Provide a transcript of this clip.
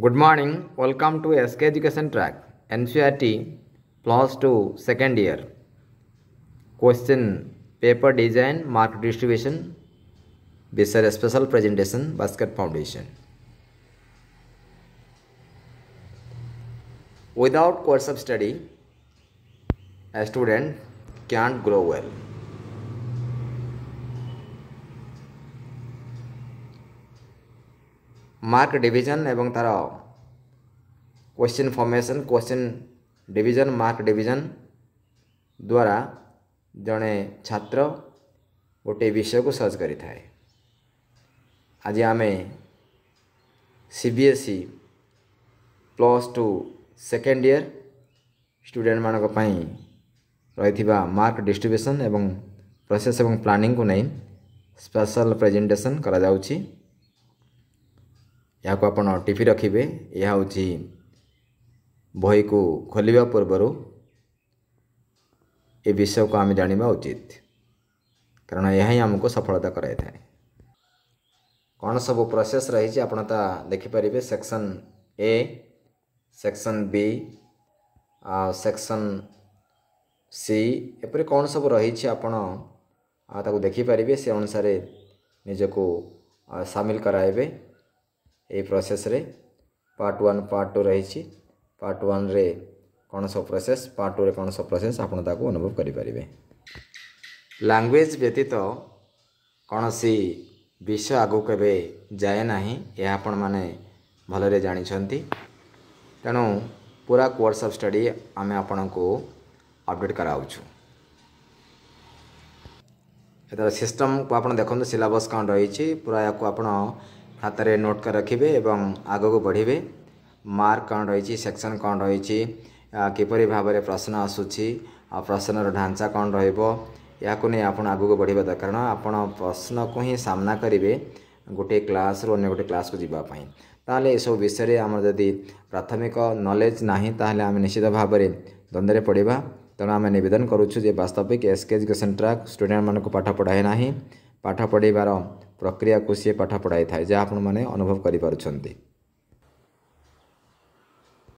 Good morning, welcome to SK Education Track, NCRT Plus 2 second year. Question Paper Design Market Distribution This is a special presentation Basket Foundation. Without course of study, a student can't grow well. Mark division এবং তার question formation question division mark division ଦ୍ୱାରା ଜଣେ ଛାତ୍ର ଗୋଟିଏ ବିଷୟକୁ search କରିଥାଏ ଆଜି ଆମେ C B S E plus two second year ଷ୍ଟୁଡ଼େଣ୍ଟମାନଙ୍କ ପାଇଁ ରହିଥିବା ମାର୍କ ଡିଷ୍ଟ୍ରିବ୍ୟୁସନ୍ ଏବଂ ପ୍ରୋସେସ୍ ଏବଂ ପ୍ଲାନିଂକୁ ନେଇ ସ୍ପେଶାଲ୍ ପ୍ରେଜେଣ୍ଟେସନ୍ କରାଯାଉଛି यहाँ को आपड़ टी रखिए यह हूँ बह को खोल पूर्व ए विषय को आम जाना उचित कारण यह ही आमको सफलता कराई था कौन सब प्रोसेस रही देखिपर सेक्शन ए सेक्शन बी आ सेक्शन सी एपर कौन सब रही आपड़ देखिपर से अनुसार निजक सामिल कराए ଏହି ପ୍ରୋସେସ୍ରେ ପାର୍ଟ ୱାନ୍ ପାର୍ଟ ଟୁ ରହିଛି ପାର୍ଟ ୱାନ୍ରେ କ'ଣ ସବୁ ପ୍ରୋସେସ୍ ପାର୍ଟ ଟୁରେ କ'ଣ ସବୁ ପ୍ରୋସେସ୍ ଆପଣ ତାକୁ ଅନୁଭବ କରିପାରିବେ ଲାଙ୍ଗୁଏଜ୍ ବ୍ୟତୀତ କୌଣସି ବିଷୟ ଆଗକୁ କେବେ ଯାଏ ନାହିଁ ଏହା ଆପଣମାନେ ଭଲରେ ଜାଣିଛନ୍ତି ତେଣୁ ପୁରା କୋର୍ସ ଅଫ୍ ଷ୍ଟଡ଼ି ଆମେ ଆପଣଙ୍କୁ ଅପଡ଼େଟ୍ କରାଉଛୁ ଏଥର ସିଷ୍ଟମ୍କୁ ଆପଣ ଦେଖନ୍ତୁ ସିଲାବସ୍ କ'ଣ ରହିଛି ପୁରା ୟାକୁ ଆପଣ हाथ में नोट कर रखिए आग को बढ़े मार्क कौन रही सेक्शन कौन रही किपर भाव प्रश्न आसूसी प्रश्नर ढांचा कौन रहाक आप आगे बढ़िया दर कारण आप प्रश्न को ही सामना करेंगे गोटे क्लास रु अगर गोटे क्लास को जीवाई तेल यह सब विषय आम जदि प्राथमिक नलेज ना तो आम निश्चित भाव द्वंद्व पढ़वा तेनालीदन करुच्छू जो बास्तविक एसके एजुकेशन ट्राक स्टूडेंट मान पाठ पढ़ाए ना पाठ पढ़ार ପ୍ରକ୍ରିୟାକୁ ସିଏ ପାଠ ପଢ଼ାଇଥାଏ ଯାହା ଆପଣମାନେ ଅନୁଭବ କରିପାରୁଛନ୍ତି